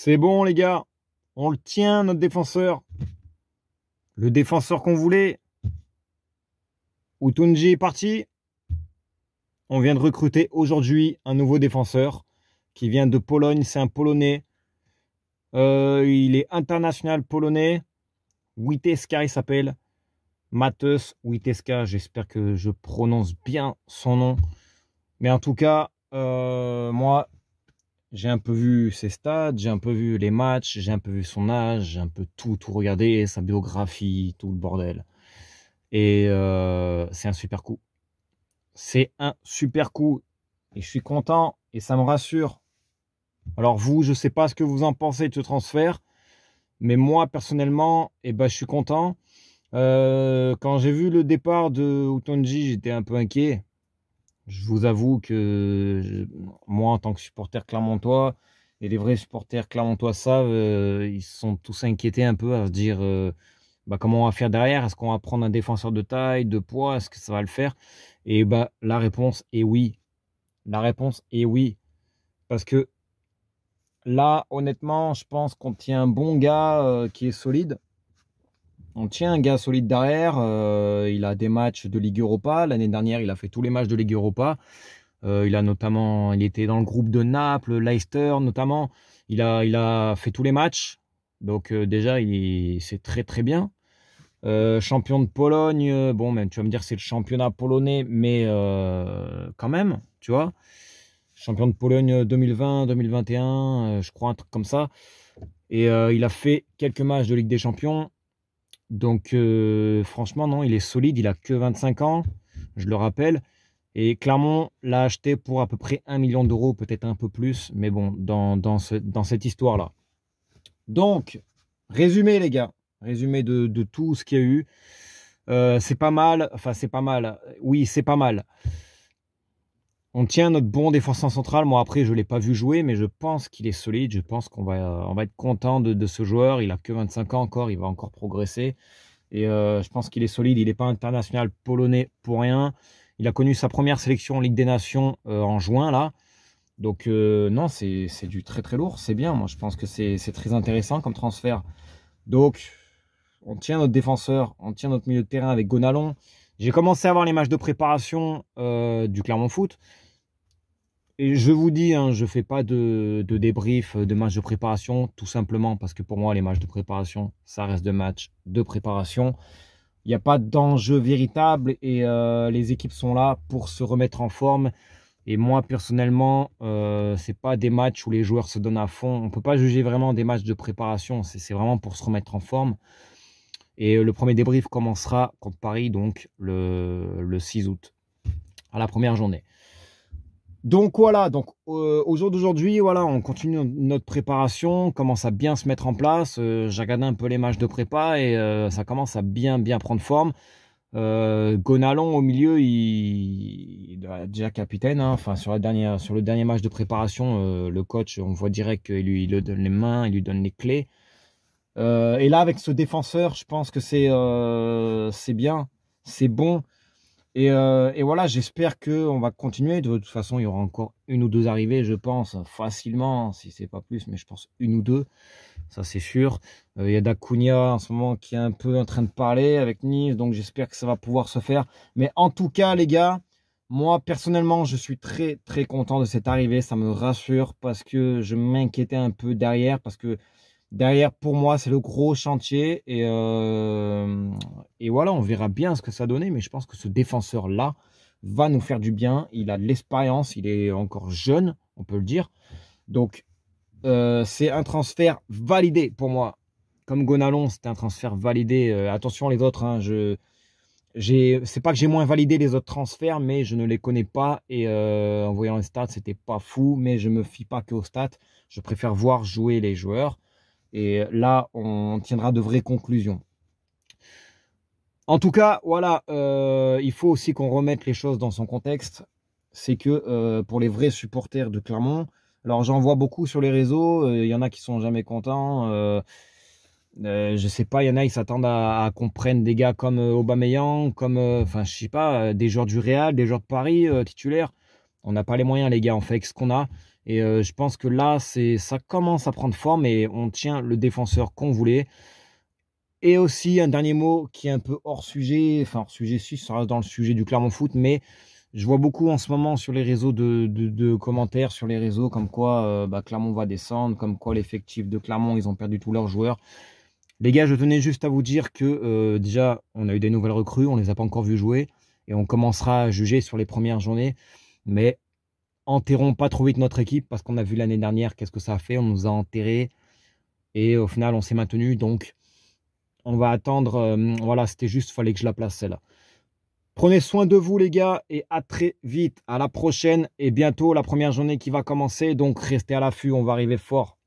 C'est bon, les gars. On le tient, notre défenseur. Le défenseur qu'on voulait. Utunji est parti. On vient de recruter aujourd'hui un nouveau défenseur qui vient de Pologne. C'est un Polonais. Euh, il est international polonais. Witeska, il s'appelle. Mateusz Witeska. J'espère que je prononce bien son nom. Mais en tout cas, euh, moi, j'ai un peu vu ses stades, j'ai un peu vu les matchs, j'ai un peu vu son âge, j'ai un peu tout, tout regardé, sa biographie, tout le bordel. Et euh, c'est un super coup. C'est un super coup. Et je suis content et ça me rassure. Alors vous, je ne sais pas ce que vous en pensez de ce transfert, mais moi personnellement, eh ben, je suis content. Euh, quand j'ai vu le départ de Utonji, j'étais un peu inquiet je vous avoue que moi, en tant que supporter clermontois, et les vrais supporters clermontois savent, euh, ils sont tous inquiétés un peu à se dire euh, bah, comment on va faire derrière Est-ce qu'on va prendre un défenseur de taille, de poids Est-ce que ça va le faire Et bah, la réponse est oui. La réponse est oui. Parce que là, honnêtement, je pense qu'on tient un bon gars euh, qui est solide on tient un gars solide derrière. Euh, il a des matchs de Ligue Europa. L'année dernière, il a fait tous les matchs de Ligue Europa. Euh, il a notamment, il était dans le groupe de Naples, Leicester notamment. Il a, il a fait tous les matchs. Donc euh, déjà, c'est très très bien. champion de Pologne, bon, même tu vas me dire c'est le championnat polonais, mais quand même, tu vois. Champion de Pologne 2020-2021, je crois un truc comme ça. Et il a fait quelques matchs de Ligue des Champions donc euh, franchement, non, il est solide, il n'a que 25 ans, je le rappelle. Et Clermont l'a acheté pour à peu près 1 million d'euros, peut-être un peu plus, mais bon, dans, dans, ce, dans cette histoire-là. Donc, résumé les gars, résumé de, de tout ce qu'il y a eu. Euh, c'est pas mal, enfin c'est pas mal, oui c'est pas mal. On tient notre bon défenseur central. Moi, après, je ne l'ai pas vu jouer, mais je pense qu'il est solide. Je pense qu'on va, on va être content de, ce joueur. Il n'a que 25 ans encore. Il va encore progresser. Et euh, je pense qu'il est solide. Il n'est pas international polonais pour rien. Il a connu sa première sélection en Ligue des Nations euh, en juin, là. Donc, euh, non, c'est du très, très lourd. C'est bien. Moi, je pense que c'est très intéressant comme transfert. Donc, on tient notre défenseur. On tient notre milieu de terrain avec Gonalon. J'ai commencé à voir les matchs de préparation du Clermont Foot. Et je vous dis, hein, je ne fais pas de, débrief euh, de match de préparation, tout simplement parce que pour moi, les matchs de préparation, ça reste des matchs de préparation. Il n'y a pas d'enjeu véritable et euh, les équipes sont là pour se remettre en forme. Et moi, personnellement, euh, ce n'est pas des matchs où les joueurs se donnent à fond. On ne peut pas juger vraiment des matchs de préparation, c'est vraiment pour se remettre en forme. Et euh, le premier débrief commencera contre Paris, donc le, le 6 août, à la première journée. Donc voilà, donc euh, au jour d'aujourd'hui, voilà, on continue notre préparation, commence à bien se mettre en place. Euh, j'ai un peu les matchs de prépa et euh, ça commence à bien bien prendre forme. Gonalon au milieu, il, est déjà capitaine. Hein. Enfin sur la dernière, sur le dernier match de préparation, le coach, on voit direct qu'il lui, donne les mains, il lui donne les clés. et là avec ce défenseur, je pense que c'est c'est bien, c'est bon. Euh, et, voilà, j'espère qu'on va continuer. De toute façon, il y aura encore une ou deux arrivées, je pense, facilement, si c'est pas plus, mais je pense une ou deux, ça c'est sûr. Euh, il y a Dacunia en ce moment qui est un peu en train de parler avec Nice, donc j'espère que ça va pouvoir se faire. Mais en tout cas, les gars, moi, personnellement, je suis très, très content de cette arrivée. Ça me rassure parce que je m'inquiétais un peu derrière, parce que derrière, pour moi, c'est le gros chantier. Euh, et, voilà, on verra bien ce que ça donnait. Mais je pense que ce défenseur-là va nous faire du bien. Il a de l'expérience. Il est encore jeune, on peut le dire. Donc, euh, c'est un transfert validé pour moi. Comme Gonalon, c'était un transfert validé. Euh, attention, les autres, hein, je. C'est pas que j'ai moins validé les autres transferts, mais je ne les connais pas. Et en voyant les stats, c'était pas fou, mais je me fie pas que aux stats. Je préfère voir jouer les joueurs. Et là, on tiendra de vraies conclusions. En tout cas, voilà, euh, il faut aussi qu'on remette les choses dans son contexte. C'est que euh, pour les vrais supporters de Clermont, alors j'en vois beaucoup sur les réseaux, euh, il y en a qui sont jamais contents. Je je sais pas, il y en a, qui s'attendent à, qu'on prenne des gars comme Aubameyang, comme, enfin, je sais pas, des joueurs du Real, des joueurs de Paris titulaires. On n'a pas les moyens, les gars, En fait avec ce qu'on a. Et euh, je pense que là, c'est ça commence à prendre forme et on tient le défenseur qu'on voulait. Et aussi, un dernier mot qui est un peu hors sujet, enfin hors sujet si, ça reste dans le sujet du Clermont Foot, mais je vois beaucoup en ce moment sur les réseaux de, commentaires, sur les réseaux, comme quoi euh, bah, Clermont va descendre, comme quoi l'effectif de Clermont, ils ont perdu tous leurs joueurs. Les gars, je tenais juste à vous dire que euh, déjà, on a eu des nouvelles recrues, on ne les a pas encore vues jouer, et on commencera à juger sur les premières journées. Mais enterrons pas trop vite notre équipe parce qu'on a vu l'année dernière qu'est-ce que ça a fait. On nous a enterrés et au final, on s'est maintenu. Donc, on va attendre. Euh, voilà, c'était juste, fallait que je la place celle-là. Prenez soin de vous, les gars, et à très vite. À la prochaine et bientôt la première journée qui va commencer. Donc, restez à l'affût. On va arriver fort.